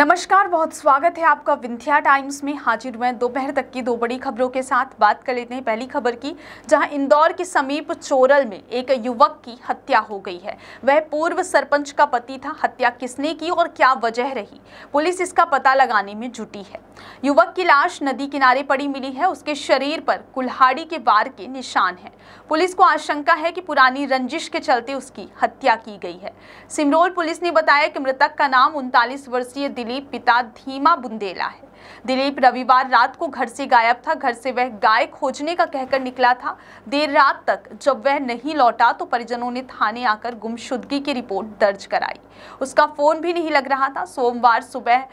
नमस्कार बहुत स्वागत है आपका विंध्या टाइम्स में हाजिर हुए दोपहर तक की दो बड़ी खबरों के साथ बात कर लेते हैं पहली खबर की जहां इंदौर के समीप चोरल में एक युवक की हत्या हो गई है वह पूर्व सरपंच का पति था हत्या किसने की और क्या वजह रही पुलिस इसका पता लगाने में जुटी है युवक की लाश नदी किनारे पड़ी मिली है उसके शरीर पर कुल्हाड़ी के वार के निशान है पुलिस को आशंका है कि पुरानी रंजिश के चलते उसकी हत्या की गई है सिमरोल पुलिस ने बताया कि मृतक का नाम उनतालीस वर्षीय दिल्ली दिलीप पिता धीमा बुंदेला है दिलीप रविवार रात को घर से गायब था घर से वह गाय खोजने का कहकर निकला था देर रात तक जब वह नहीं लौटा तो परिजनों ने थाने आकर गुमशुदगी की रिपोर्ट दर्ज कराई उसका फोन भी नहीं लग रहा था सोमवार सुबह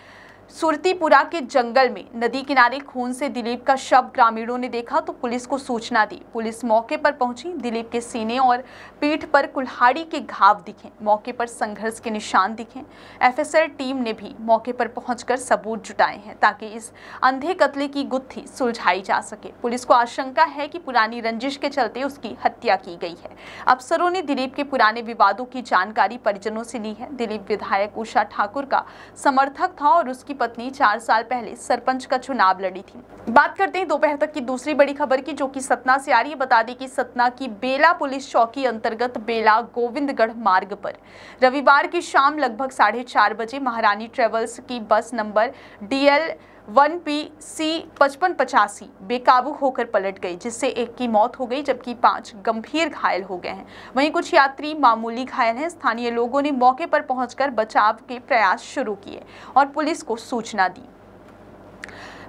सुरतीपुरा के जंगल में नदी किनारे खून से दिलीप का शव ग्रामीणों ने देखा तो पुलिस को सूचना दी पुलिस मौके पर पहुंची दिलीप के सीने और पीठ पर कुल्हाड़ी के घाव दिखे मौके पर संघर्ष के निशान दिखे एफएसएल टीम ने भी मौके पर पहुंचकर सबूत जुटाए हैं ताकि इस अंधे कत्ले की गुत्थी सुलझाई जा सके पुलिस को आशंका है कि पुरानी रंजिश के चलते उसकी हत्या की गई है अफसरों ने दिलीप के पुराने विवादों की जानकारी परिजनों से ली है दिलीप विधायक उषा ठाकुर का समर्थक था और उसकी पत्नी चार साल पहले सरपंच का चुनाव लड़ी थी बात करते हैं दोपहर तक की दूसरी बड़ी खबर की जो कि सतना से आ रही है बता दें कि सतना की बेला पुलिस चौकी अंतर्गत बेला गोविंदगढ़ मार्ग पर रविवार की शाम लगभग साढ़े चार बजे महारानी ट्रेवल्स की bus number DL one P C पचपन पचासी बेकाबू होकर पलट गई जिससे एक की मौत हो गई जबकि पांच गंभीर घायल हो गए हैं वहीं कुछ यात्री मामूली घायल हैं स्थानीय लोगों ने मौके पर पहुंचकर बचाव के प्रयास शुरू किए और पुलिस को सूचना दी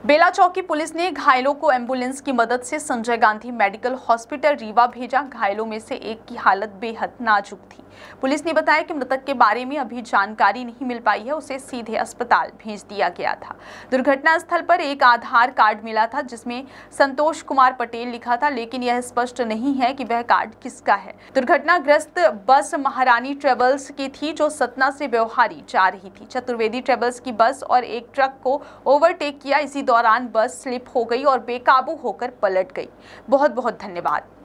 बेला चौकी पुलिस ने घायलों को एम्बुलेंस की मदद से संजय गांधी मेडिकल हॉस्पिटल रीवा भेजा घायलों में से एक की हालत बेहद नाजुक थी पुलिस ने बताया कि मृतक के बारे में अभी जानकारी नहीं मिल पाई है उसे सीधे अस्पताल भेज दिया गया था दुर्घटना स्थल पर एक आधार कार्ड मिला था जिसमें संतोष कुमार पटेल लिखा था लेकिन यह स्पष्ट नहीं है कि वह कार्ड किसका है दुर्घटनाग्रस्त बस महारानी ट्रेवल्स की थी जो सतना से व्यवहारी जा रही थी चतुर्वेदी ट्रेवल्स की बस और एक ट्रक को ओवरटेक किया इसी दौरान बस स्लिप हो गई और बेकाबू होकर पलट गई बहुत बहुत धन्यवाद